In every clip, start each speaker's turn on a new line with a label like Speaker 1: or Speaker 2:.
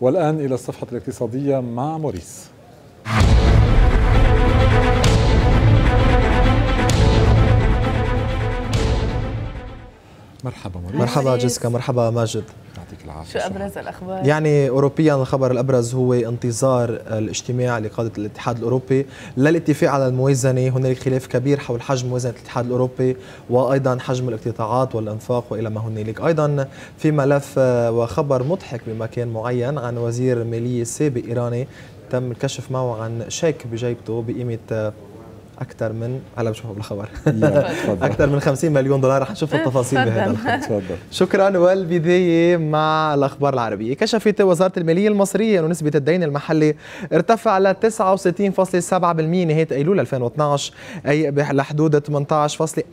Speaker 1: والآن إلى الصفحة الاقتصادية مع موريس مرحبا مريم مرحبا جيسكا مرحبا ماجد يعطيك العافيه شو ابرز الاخبار؟ يعني اوروبيا الخبر الابرز هو انتظار الاجتماع لقاده الاتحاد الاوروبي للاتفاق على الموازنه، هنالك خلاف كبير حول حجم موازنه الاتحاد الاوروبي وايضا حجم الاقتطاعات والانفاق والى ما هنالك، ايضا في ملف وخبر مضحك بمكان معين عن وزير ماليه سابق ايراني تم الكشف معه عن شيك بجيبته بقيمه اكثر من هلا بشوفها بالخبر اكثر من 50 مليون دولار رح نشوف آه، التفاصيل بهذا الخبر شكرا والبدايه مع الاخبار العربيه كشفت وزاره الماليه المصريه ان نسبه الدين المحلي ارتفع ل 69.7% نهايه ايلول 2012 اي لحدود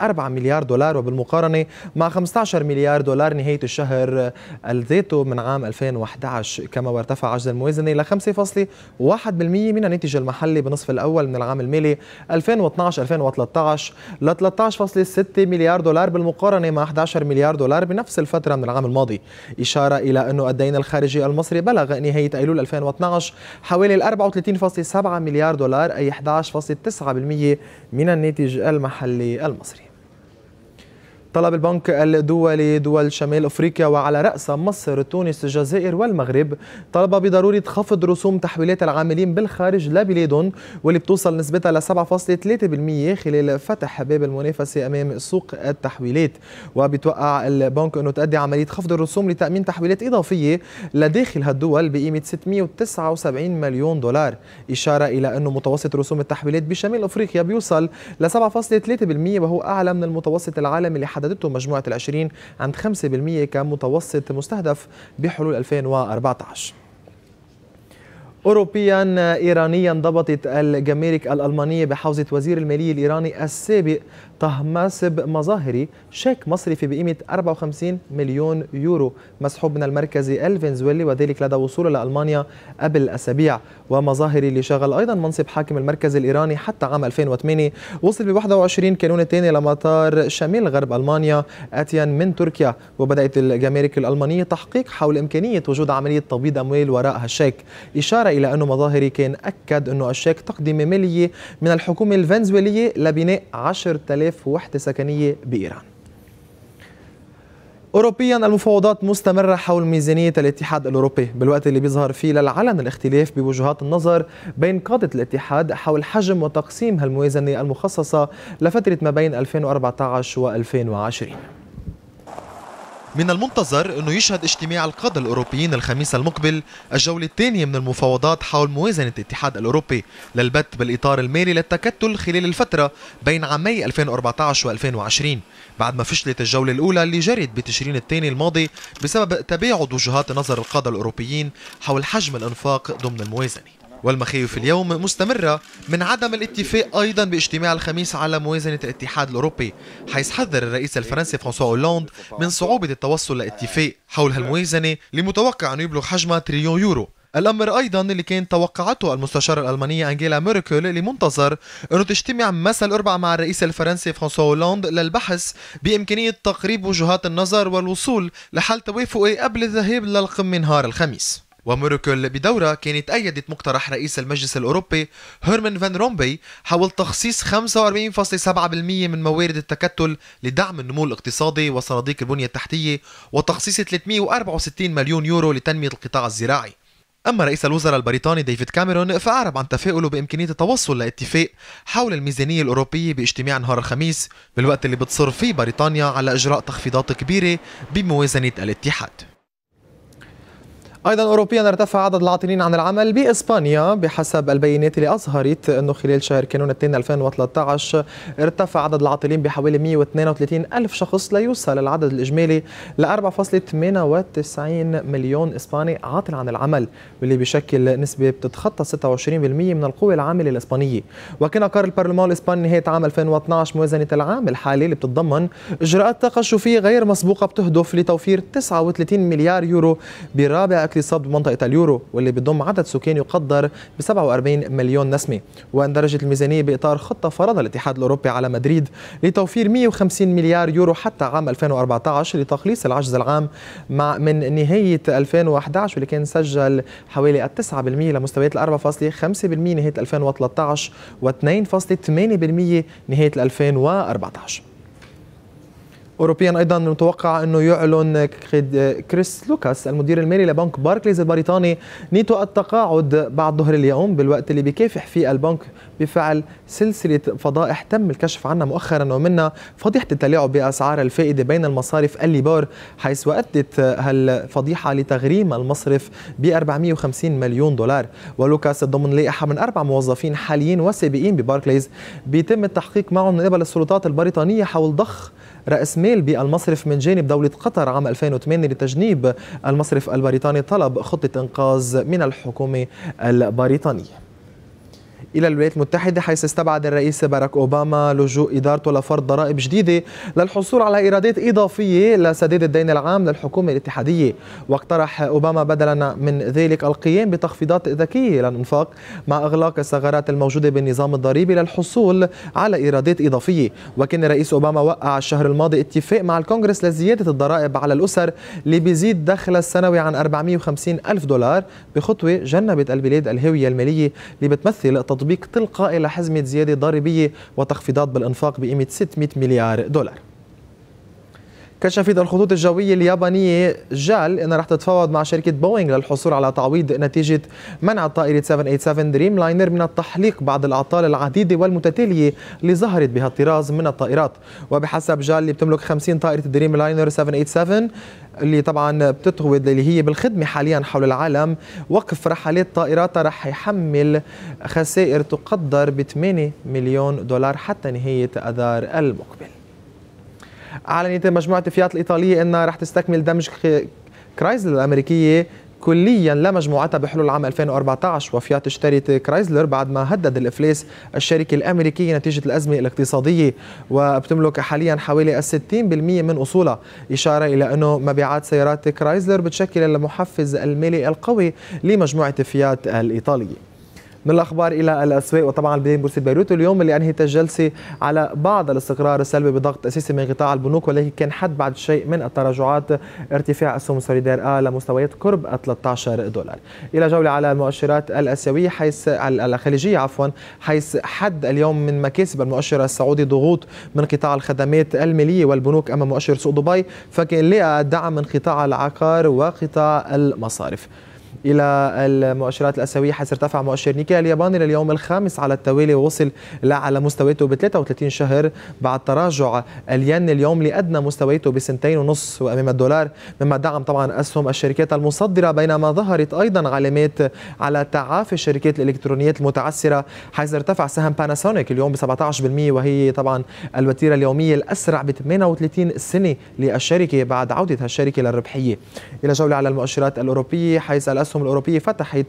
Speaker 1: 18.4 مليار دولار وبالمقارنه مع 15 مليار دولار نهايه الشهر الذاته من عام 2011 كما وارتفع عجز الموازنه ل 5.1% من الناتج المحلي بالنصف الاول من العام المالي 2000 2012 2013 ل 13.6 مليار دولار بالمقارنه مع 11 مليار دولار بنفس الفتره من العام الماضي، اشاره الى أن الدين الخارجي المصري بلغ نهايه ايلول 2012 حوالي 34.7 مليار دولار اي 11.9% من الناتج المحلي المصري. طلب البنك الدولي دول شمال افريقيا وعلى راسها مصر تونس الجزائر والمغرب طلب بضروره خفض رسوم تحويلات العاملين بالخارج لبلادهم واللي بتوصل نسبتها ل 7.3% خلال فتح باب المنافسه امام سوق التحويلات وبتوقع البنك انه تؤدي عمليه خفض الرسوم لتامين تحويلات اضافيه لداخل هالدول بقيمه 679 مليون دولار اشاره الى انه متوسط رسوم التحويلات بشمال افريقيا بيوصل ل 7.3% وهو اعلى من المتوسط العالمي اللي حددته مجموعة العشرين عند 5% كمتوسط مستهدف بحلول 2014 أوروبيا إيرانيا ضبطت الجمارك الألمانية بحوزة وزير المالية الإيراني السابق طهماسب مظاهري شيك مصرفي بقيمة 54 مليون يورو مسحوب من المركز الفنزويلي وذلك لدى وصوله لألمانيا قبل أسابيع ومظاهري اللي شغل أيضا منصب حاكم المركز الإيراني حتى عام 2008 وصل ب 21 كانون الثاني لمطار شمال غرب ألمانيا آتيا من تركيا وبدأت الجمارك الألمانية تحقيق حول إمكانية وجود عملية تبييض أموال وراء هالشيك إشارة إلى أنه مظاهري كان أكد أنه أشاك تقدمة مالية من الحكومة الفنزويلية لبناء 10000 وحدة سكنية بإيران أوروبيا المفاوضات مستمرة حول ميزانية الاتحاد الأوروبي بالوقت اللي بيظهر فيه للعلن الاختلاف بوجهات النظر بين قادة الاتحاد حول حجم وتقسيم هالموازنة المخصصة لفترة ما بين 2014 و 2020 من المنتظر أنه يشهد اجتماع القادة الأوروبيين الخميس المقبل الجولة الثانية من المفاوضات حول موازنة الاتحاد الأوروبي للبت بالإطار المالي للتكتل خلال الفترة بين عامي 2014 و 2020 بعد ما فشلت الجولة الأولى اللي جرت بتشرين الثاني الماضي بسبب تباعد وجهات نظر القادة الأوروبيين حول حجم الإنفاق ضمن الموازنة والمخاوف اليوم مستمرة من عدم الاتفاق أيضا باجتماع الخميس على موازنة الاتحاد الأوروبي حيث حذر الرئيس الفرنسي فرانسوا أولاند من صعوبة التوصل لاتفاق حول هالموازنة لمتوقع أن يبلغ حجمها تريليون يورو الامر ايضا اللي كانت توقعته المستشاره الالمانيه انجيلا ميركل اللي منتظر انه تجتمع مساء الاربعاء مع الرئيس الفرنسي فرانسوا هولاند للبحث بامكانيه تقريب وجهات النظر والوصول لحل توافقي قبل الذهاب للقمه نهار الخميس وميركل بدورة كانت أيدت مقترح رئيس المجلس الأوروبي هيرمان فان رومبي حول تخصيص 45.7% من موارد التكتل لدعم النمو الاقتصادي وصناديق البنية التحتية وتخصيص 364 مليون يورو لتنمية القطاع الزراعي أما رئيس الوزراء البريطاني ديفيد كاميرون فأعرب عن تفاؤله بإمكانية التوصل لاتفاق حول الميزانية الأوروبية باجتماع نهار الخميس بالوقت اللي بتصر فيه بريطانيا على إجراء تخفيضات كبيرة بموازنة الاتحاد ايضا اوروبيا ارتفع عدد العاطلين عن العمل باسبانيا بحسب البيانات اللي اظهرت انه خلال شهر كانون 2013 ارتفع عدد العاطلين بحوالي 132 الف شخص ليوصل العدد الاجمالي ل 4.98 مليون اسباني عاطل عن العمل واللي بيشكل نسبه بتتخطى 26% من القوى العامله الاسبانيه وكان قرار البرلمان الاسباني نهايه عام 2012 موازنه العام الحالي اللي بتتضمن اجراءات تقشفيه غير مسبوقه بتهدف لتوفير 39 مليار يورو برابع الأكل صب منطقة اليورو واللي بيضم عدد سكان يقدر ب 47 مليون نسمة واندرجت الميزانية بإطار خطة فرضها الاتحاد الأوروبي على مدريد لتوفير 150 مليار يورو حتى عام 2014 لتخليص العجز العام مع من نهاية 2011 واللي كان سجل حوالي 9% لمستويات 4.5% نهاية 2013 و 2.8% نهاية 2014 اوروبيا ايضا متوقع انه يعلن كريس لوكاس المدير المالي لبنك باركليز البريطاني نيتو التقاعد بعد ظهر اليوم بالوقت اللي بكافح فيه البنك بفعل سلسله فضائح تم الكشف عنها مؤخرا ومنها فضيحه التلاعب باسعار الفائده بين المصارف الليبار حيث ادت هالفضيحه لتغريم المصرف ب 450 مليون دولار ولوكاس ضمن لائحه من اربع موظفين حاليين وسابقين بباركليز بيتم التحقيق معهم من قبل السلطات البريطانيه حول ضخ رأس مال بالمصرف من جانب دولة قطر عام 2008 لتجنيب المصرف البريطاني طلب خطة إنقاذ من الحكومة البريطانية إلى الولايات المتحدة حيث استبعد الرئيس باراك أوباما لجوء إدارته لفرض ضرائب جديدة للحصول على إيرادات إضافية لسداد الدين العام للحكومة الاتحادية واقترح أوباما بدلا من ذلك القيام بتخفيضات ذكية للإنفاق مع إغلاق الثغرات الموجودة بالنظام الضريبي للحصول على إيرادات إضافية وكان الرئيس أوباما وقع الشهر الماضي اتفاق مع الكونغرس لزيادة الضرائب على الأسر اللي بيزيد دخلها السنوي عن 450 ألف دولار بخطوة جنبت البلاد الهوية المالية اللي بتمثل تطبيق تلقائي لحزمة زيادة ضريبية وتخفيضات بالإنفاق بقيمة 600 مليار دولار كشفت الخطوط الجوية اليابانية جال أنها رح تتفاوض مع شركة بوينغ للحصول على تعويض نتيجة منع طائرة 787 دريم لاينر من التحليق بعد الأعطال العديدة والمتتالية اللي ظهرت بها الطراز من الطائرات وبحسب جال اللي بتملك 50 طائرة دريم لاينر 787 اللي طبعا بتطوي اللي هي بالخدمة حاليا حول العالم وقف رحلات طائراتها رح يحمل خسائر تقدر ب 8 مليون دولار حتى نهاية أذار المقبل اعلنت مجموعه فيات الايطاليه انها رح تستكمل دمج كرايزلر الامريكيه كليا لمجموعتها بحلول عام 2014 وفيات اشترت كرايزلر بعد ما هدد الافلاس الشركه الامريكيه نتيجه الازمه الاقتصاديه وبتملك حاليا حوالي 60% من اصولها اشاره الى انه مبيعات سيارات كرايزلر بتشكل المحفز المالي القوي لمجموعه فيات الايطاليه من الأخبار إلى الأسواق وطبعا البداية بورصة بيروت اليوم اللي أنهت الجلسة على بعض الاستقرار السلبي بضغط أساسي من قطاع البنوك ولكن كان حد بعد شيء من التراجعات ارتفاع أسهم سوليدار آه لمستويات قرب 13 دولار إلى جولة على المؤشرات الآسيوية حيث الخليجية عفوا حيث حد اليوم من مكاسب المؤشر السعودي ضغوط من قطاع الخدمات المالية والبنوك أمام مؤشر سوق دبي فكان لقى دعم من قطاع العقار وقطاع المصارف إلى المؤشرات الأسيوية حيث ارتفع مؤشر نيكي الياباني لليوم الخامس على التوالي ووصل لأعلى مستوياته ب 33 شهر بعد تراجع الين اليوم لأدنى مستوياته بسنتين ونص وأمام الدولار مما دعم طبعا أسهم الشركات المصدرة بينما ظهرت أيضا علامات على تعافي الشركات الإلكترونيات المتعثرة حيث ارتفع سهم باناسونيك اليوم ب 17% وهي طبعا الوتيرة اليومية الأسرع ب 38 سنة للشركة بعد عودة هالشركة للربحية إلى جولة على المؤشرات الأوروبية حيث الأسهم الأسهم الأوروبية فتحت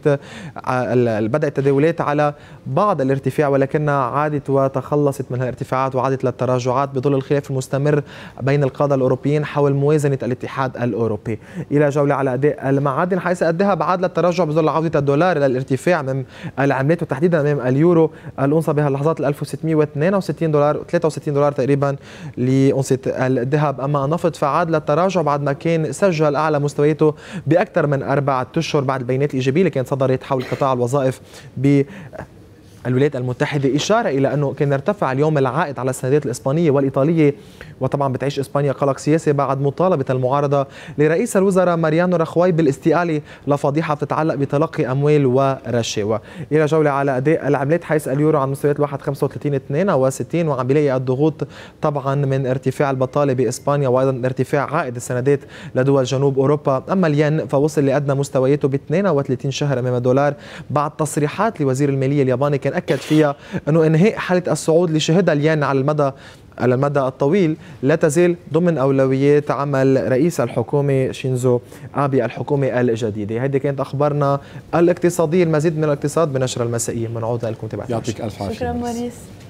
Speaker 1: آه، بدأت التداولات على بعض الارتفاع ولكنها عادت وتخلصت من الارتفاعات وعادت للتراجعات بظل الخلاف المستمر بين القادة الأوروبيين حول موازنة الاتحاد الأوروبي إلى جولة على أداء المعادن حيث الذهب عاد للتراجع بظل عودة الدولار إلى الارتفاع من العملات وتحديدا من اليورو الأنصة بهاللحظات 1662 دولار 63 دولار تقريبا لأنصة الذهب أما النفط فعاد للتراجع بعد ما كان سجل أعلى مستوياته بأكثر من أربعة أشهر بعد البيانات الايجابيه اللي كانت صدرت حول قطاع الوظائف ب الولايات المتحدة إشارة إلى أنه كان ارتفع اليوم العائد على السندات الإسبانية والإيطالية وطبعا بتعيش إسبانيا قلق سياسي بعد مطالبة المعارضة لرئيس الوزراء ماريانو رخواي بالاستقالة لفضيحة بتتعلق بتلقي أموال ورشاوى إلى جولة على أداء العملات حيث اليورو عن مستويات 1.35 و62 وعم بيلاقي الضغوط طبعا من ارتفاع البطالة بإسبانيا وأيضا ارتفاع عائد السندات لدول جنوب أوروبا أما الين فوصل لأدنى مستوياته ب 32 شهر أمام الدولار بعد تصريحات لوزير المالية الياباني كان كان اكد فيها انه انهاء حاله الصعود اللي شهدها اليان على المدى على المدى الطويل لا تزال ضمن أولويات عمل رئيس الحكومة شينزو آبي الحكومة الجديدة هذه كانت أخبارنا الاقتصادية المزيد من الاقتصاد بنشر المسائية منعود لكم تبعتنا يعطيك ألف عافية شكرا ماريس